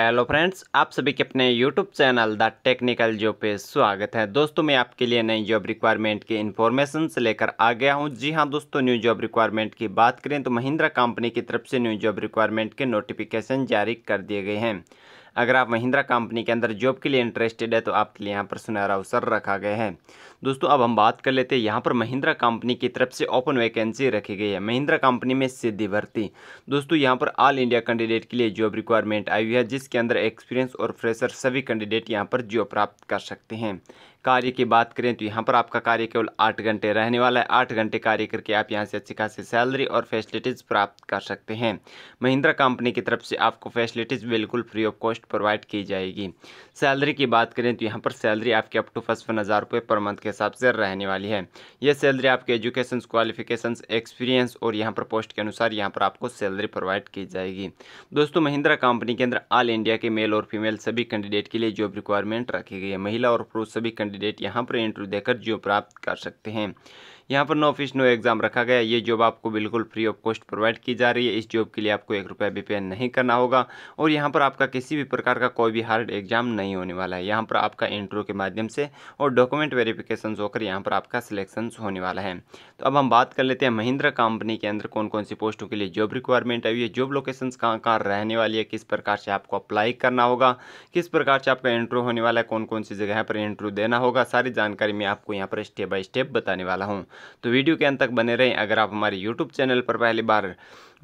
hello friends आप सभी के अपने YouTube channel the technical job पे स्वागत है दोस्तों मैं आपके लिए नई जॉब रिक्वायरमेंट की इन्फॉर्मेशन लेकर आ गया हूं जी हां दोस्तों न्यू जॉब रिक्वायरमेंट की बात करें तो महिंद्रा कंपनी की तरफ से न्यू जॉब रिक्वायरमेंट के नोटिफिकेशन जारी कर दिए गए हैं अगर आप महिंद्रा कंपनी के अंदर जॉब के लिए इंटरेस्टेड है तो आपके लिए यहाँ पर सुनहरा अवसर रखा गया है दोस्तों अब हम बात कर लेते हैं यहाँ पर महिंद्रा कंपनी की तरफ से ओपन वैकेंसी रखी गई है महिंद्रा कंपनी में सीधी भर्ती दोस्तों यहाँ पर ऑल इंडिया कैंडिडेट के लिए जॉब रिक्वायरमेंट आई हुई है जिसके अंदर एक्सपीरियंस और फ्रेशर सभी कैंडिडेट यहाँ पर जॉब प्राप्त कर सकते हैं कार्य की बात करें तो यहाँ पर आपका कार्य केवल आठ घंटे रहने वाला है आठ घंटे कार्य करके आप यहाँ से अच्छी खासी सैलरी और फैसिलिटीज़ प्राप्त कर सकते हैं महिंद्रा कंपनी की तरफ से आपको फैसिलिटीज़ बिल्कुल फ्री ऑफ कॉस्ट प्रोवाइड की जाएगी सैलरी की बात करें तो यहाँ पर सैलरी आपकी अप टू पचपन हज़ार रुपये पर मंथ के हिसाब से रहने वाली है यह सैलरी आपके एजुकेशन क्वालिफिकेशन एक्सपीरियंस और यहाँ पर पोस्ट के अनुसार यहाँ पर आपको सैलरी प्रोवाइड की जाएगी दोस्तों महिंद्रा कंपनी के अंदर ऑल इंडिया के मेल और फीमेल सभी कैंडिडेट के लिए जॉब रिक्वायरमेंट रखी गई है महिला और पुरुष सभी कैंडिडेट यहाँ पर इंटरव्यू देकर जीव प्राप्त कर सकते हैं यहाँ पर नो ऑफिस नो एग्ज़ाम रखा गया ये जॉब आपको बिल्कुल फ्री ऑफ कॉस्ट प्रोवाइड की जा रही है इस जॉब के लिए आपको एक रुपया भी पे नहीं करना होगा और यहाँ पर आपका किसी भी प्रकार का कोई भी हार्ड एग्जाम नहीं होने वाला है यहाँ पर आपका इंटरव्यू के माध्यम से और डॉक्यूमेंट वेरिफिकेशन होकर यहाँ पर आपका सिलेक्शन होने वाला है तो अब हम बात कर लेते हैं महिंद्रा कंपनी के अंदर कौन कौन सी पोस्टों के लिए जॉब रिक्वायरमेंट आई है जॉब लोकेशन कहाँ कहाँ रहने वाली है किस प्रकार से आपको अप्लाई करना होगा किस प्रकार से आपका इंटरव्यू होने वाला है कौन कौन सी जगह पर इंटरव्यू देना होगा सारी जानकारी मैं आपको यहाँ पर स्टेप बाय स्टेप बताने वाला हूँ तो वीडियो के अंत तक बने रहें अगर आप हमारे यूट्यूब चैनल पर पहली बार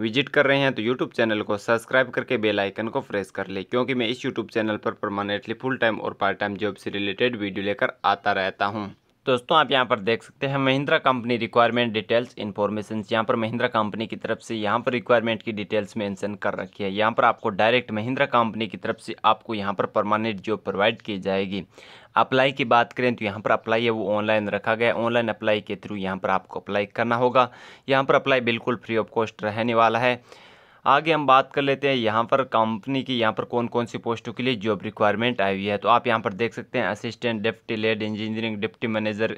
विजिट कर रहे हैं तो यूट्यूब चैनल को सब्सक्राइब करके बेल आइकन को प्रेस कर लें क्योंकि मैं इस यूट्यूब चैनल पर परमानेंटली फुल टाइम और पार्ट टाइम जॉब से रिलेटेड वीडियो लेकर आता रहता हूँ दोस्तों आप यहाँ पर देख सकते हैं Mahindra company requirement details information यहाँ पर महिंद्रा कंपनी की तरफ से यहाँ पर रिक्वायरमेंट की डिटेल्स मेंशन कर रखी है यहाँ पर आपको डायरेक्ट महिंद्रा कंपनी की तरफ से आपको यहाँ पर परमानेंट जॉब प्रोवाइड की जाएगी अप्लाई की बात करें तो यहाँ पर अप्लाई है वो ऑनलाइन रखा गया ऑनलाइन अप्लाई के थ्रू यहाँ पर आपको अप्लाई करना होगा यहाँ पर अप्लाई बिल्कुल फ्री ऑफ कॉस्ट रहने वाला है आगे हम बात कर लेते हैं यहाँ पर कंपनी की यहाँ पर कौन कौन सी पोस्टों के लिए जॉब रिक्वायरमेंट आई हुई है तो आप यहाँ पर देख सकते हैं assistant deputy lead engineering deputy manager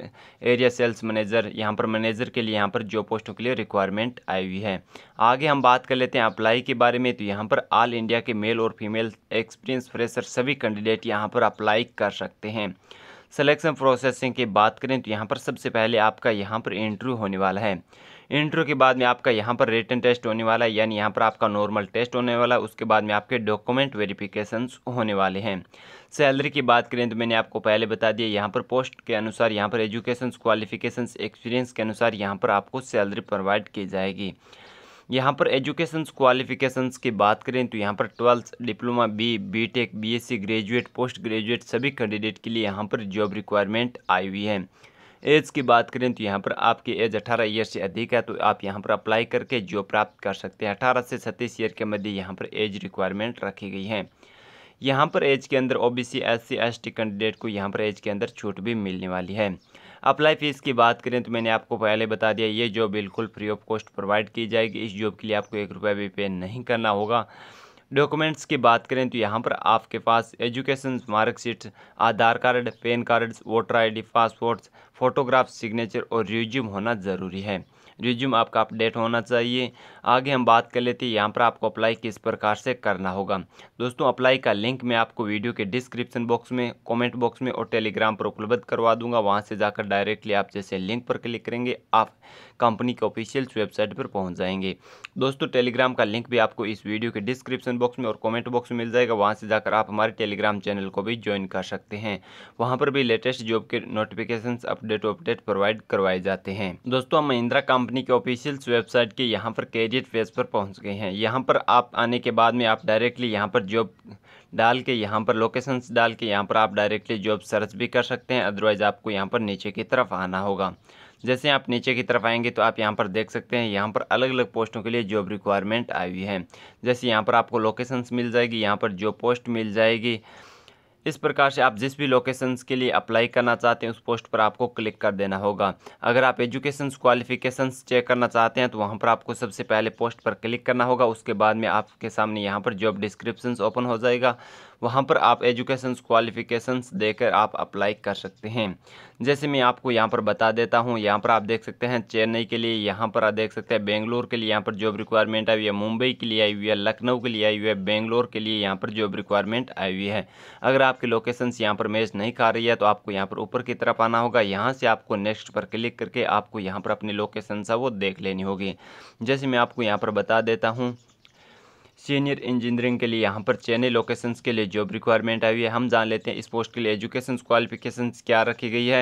area sales manager यहाँ पर मैनेजर के लिए यहाँ पर जॉब पोस्टों के लिए रिक्वायरमेंट आई हुई है आगे हम बात कर लेते हैं अप्लाई के बारे में तो यहाँ पर ऑल इंडिया के मेल और फीमेल एक्सपीरियंस फ्रेशर सभी कैंडिडेट यहाँ पर अप्लाई कर सकते हैं सिलेक्शन प्रोसेसिंग की बात करें तो यहाँ पर सबसे पहले आपका यहाँ पर इंटरव्यू होने वाला है इंट्रो के बाद में आपका यहाँ पर रिटर्न टेस्ट होने वाला है यानी यहाँ पर आपका नॉर्मल टेस्ट होने वाला है उसके बाद में आपके डॉक्यूमेंट वेरिफिकेशन होने वाले हैं सैलरी की बात करें तो मैंने आपको पहले बता दिया यहाँ पर पोस्ट के अनुसार यहाँ पर एजुकेशन क्वालिफिकेशन एक्सपीरियंस के अनुसार यहाँ पर आपको सैलरी प्रोवाइड की जाएगी यहाँ पर एजुकेशन क्वालिफिकेशंस की बात करें तो यहाँ पर twelfth diploma B BTech BSc graduate post graduate सभी कैंडिडेट के लिए यहाँ पर जॉब रिक्वायरमेंट आई हुई है एज की बात करें तो यहाँ पर आपकी एज अठारह ईयर से अधिक है तो आप यहाँ पर अप्लाई करके जॉब प्राप्त कर सकते हैं अठारह से छत्तीस ईयर के मध्य यहाँ पर एज रिक्वायरमेंट रखी गई है यहाँ पर एज के अंदर सी एस टी कैंडिडेट को यहाँ पर एज के अंदर छूट भी मिलने वाली है अप्लाई फीस की बात करें तो मैंने आपको पहले बता दिया ये जॉब बिल्कुल फ्री ऑफ कॉस्ट प्रोवाइड की जाएगी इस जॉब के लिए आपको एक रुपया भी पे नहीं करना होगा डॉक्यूमेंट्स की बात करें तो यहाँ पर आपके पास education marksheet Aadhaar card PAN card voter I D passports photograph signature और रिज्यूम होना ज़रूरी है रिज्यूम आपका अपडेट होना चाहिए आगे हम बात कर लेते हैं यहाँ पर आपको अप्लाई किस प्रकार से करना होगा दोस्तों अप्लाई का लिंक मैं आपको वीडियो के डिस्क्रिप्शन बॉक्स में कमेंट बॉक्स में और टेलीग्राम पर उपलब्ध करवा दूंगा वहाँ से जाकर डायरेक्टली आप जैसे लिंक पर क्लिक करेंगे आप कंपनी के ऑफिशियल वेबसाइट पर पहुँच जाएंगे दोस्तों टेलीग्राम का लिंक भी आपको इस वीडियो के डिस्क्रिप्शन बॉक्स में और कॉमेंट बॉक्स में मिल जाएगा वहाँ से जाकर आप हमारे टेलीग्राम चैनल को भी ज्वाइन कर सकते हैं वहाँ पर भी लेटेस्ट जॉब के notification update update update provide करवाए जाते हैं दोस्तों महिंद्रा कंपनी के ऑफिशियल वेबसाइट के यहाँ पर कैरियर पेज पर पहुँच गए हैं यहाँ पर आप आने के बाद में आप डायरेक्टली यहाँ पर जॉब डाल के यहाँ पर लोकेशंस डाल के यहाँ पर आप डायरेक्टली जॉब सर्च भी कर सकते हैं अदरवाइज़ आपको यहाँ पर नीचे की तरफ आना होगा जैसे आप नीचे की तरफ आएंगे तो आप यहाँ पर देख सकते हैं यहाँ पर अलग अलग पोस्टों के लिए जॉब रिक्वायरमेंट आई हुई है जैसे यहाँ पर आपको लोकेशंस मिल जाएगी यहाँ पर जॉब पोस्ट मिल जाएगी इस प्रकार से आप जिस भी लोकेशंस के लिए अप्लाई करना चाहते हैं उस पोस्ट पर आपको क्लिक कर देना होगा अगर आप एजुकेशन क्वालिफिकेशंस चेक करना चाहते हैं तो वहाँ पर आपको सबसे पहले पोस्ट पर क्लिक करना होगा उसके बाद में आपके सामने यहाँ पर जॉब डिस्क्रिप्शन ओपन हो जाएगा वहाँ पर आप एजुकेशन क्वालिफिकेशंस देकर आप अप्लाई कर सकते हैं जैसे मैं आपको यहाँ पर बता देता हूँ यहाँ पर आप देख सकते हैं चेन्नई के लिए यहाँ पर आप देख सकते हैं बेंगलोर के लिए यहाँ पर जॉब रिक्वायरमेंट आई हुई है मुंबई के लिए आई हुई है लखनऊ के लिए आई हुई है बेंगलोर के लिए यहाँ पर जॉब रिक्वायरमेंट आई हुई है अगर आपकी लोकेशंस यहाँ पर मैच नहीं खा रही है तो आपको यहाँ पर ऊपर की तरफ आना होगा यहाँ से आपको नेक्स्ट पर क्लिक करके आपको यहाँ पर अपनी लोकेशन है वो देख लेनी होगी जैसे मैं आपको यहाँ पर बता देता हूँ सीनियर इंजीनियरिंग के लिए यहाँ पर चेन्नई लोकेशंस के लिए जॉब रिक्वायरमेंट आई हुई है हम जान लेते हैं इस पोस्ट के लिए एजुकेशन क्वालिफिकेशन क्या रखी गई है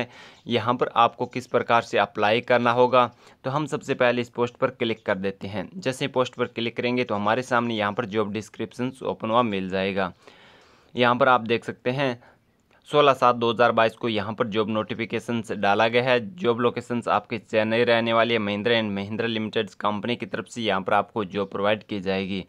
यहाँ पर आपको किस प्रकार से अप्लाई करना होगा तो हम सबसे पहले इस पोस्ट पर क्लिक कर देते हैं जैसे पोस्ट पर क्लिक करेंगे तो हमारे सामने यहाँ पर जॉब डिस्क्रिप्शन ओपन हुआ मिल जाएगा यहाँ पर आप देख सकते हैं सोलह सात दो हज़ार बाईस को यहाँ पर जॉब नोटिफिकेशन डाला गया है जॉब लोकेशन आपके चेन्नई रहने वाली है Mahindra and Mahindra Limited company की तरफ से यहाँ पर आपको जॉब प्रोवाइड की जाएगी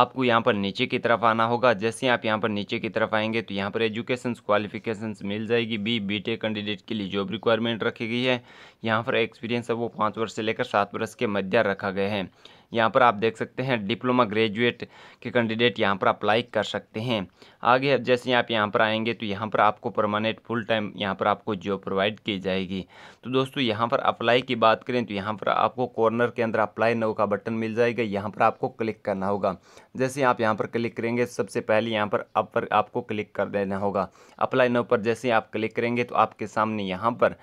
आपको यहाँ पर नीचे की तरफ आना होगा जैसे आप यहाँ पर नीचे की तरफ आएंगे तो यहाँ पर एजुकेशन क्वालिफिकेशन मिल जाएगी बी बी कैंडिडेट के लिए जॉब रिक्वायरमेंट रखी गई है यहाँ पर एक्सपीरियंस है वो पाँच वर्ष से लेकर सात वर्ष के मध्य रखा गया है यहाँ पर आप देख सकते हैं डिप्लोमा ग्रेजुएट के कैंडिडेट यहाँ पर अप्लाई कर सकते हैं आगे जैसे आप यहाँ पर आएंगे तो यहाँ पर आपको परमानेंट फुल टाइम यहाँ पर आपको जॉब प्रोवाइड की जाएगी तो दोस्तों यहाँ पर अप्लाई की बात करें तो यहाँ पर आपको कॉर्नर के अंदर अप्लाई नो का बटन मिल जाएगा यहाँ पर आपको क्लिक करना होगा जैसे आप यहाँ पर क्लिक करेंगे सबसे पहले यहाँ पर अप पर आपको क्लिक कर देना होगा अप्लाई नो पर जैसे आप क्लिक करेंगे तो आपके सामने यहाँ पर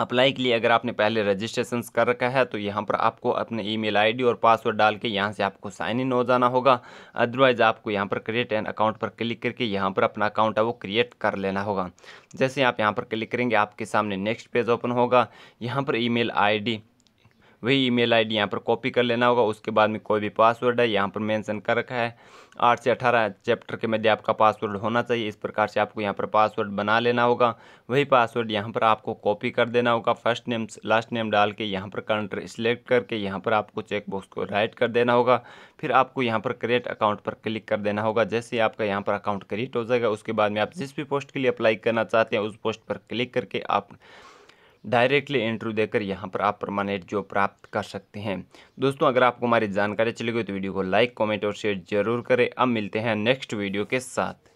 अप्लाई के लिए अगर आपने पहले रजिस्ट्रेशन कर रखा है तो यहाँ पर आपको अपने ईमेल आईडी और पासवर्ड डाल के यहाँ से आपको साइन इन हो जाना होगा अदरवाइज़ आपको यहाँ पर क्रिएट एन अकाउंट पर क्लिक करके यहाँ पर अपना अकाउंट है वो क्रिएट कर लेना होगा जैसे आप यहाँ पर क्लिक करेंगे आपके सामने नेक्स्ट पेज ओपन होगा यहाँ पर ई मेल वही ईमेल आईडी यहाँ पर कॉपी कर लेना होगा उसके बाद में कोई भी पासवर्ड है यहाँ पर मेंशन कर रखा है आठ से अठारह चैप्टर के मध्य आपका पासवर्ड होना चाहिए इस प्रकार से आपको यहाँ पर पासवर्ड बना लेना होगा वही पासवर्ड यहाँ पर आपको कॉपी कर देना होगा फर्स्ट नेम लास्ट नेम डाल के यहाँ पर कंट्री सिलेक्ट करके यहाँ पर आपको चेकबॉक्स को राइट कर देना होगा फिर आपको यहाँ पर क्रिएट अकाउंट पर क्लिक कर देना होगा जैसे आपका यहाँ पर अकाउंट क्रिएट हो जाएगा उसके बाद में आप जिस भी पोस्ट के लिए अप्लाई करना चाहते हैं उस पोस्ट पर क्लिक करके आप डायरेक्टली इंटरव्यू देकर यहाँ पर आप परमानेंट जॉब प्राप्त कर सकते हैं दोस्तों अगर आपको हमारी जानकारी चली गई तो वीडियो को लाइक कॉमेंट और शेयर जरूर करें अब मिलते हैं नेक्स्ट वीडियो के साथ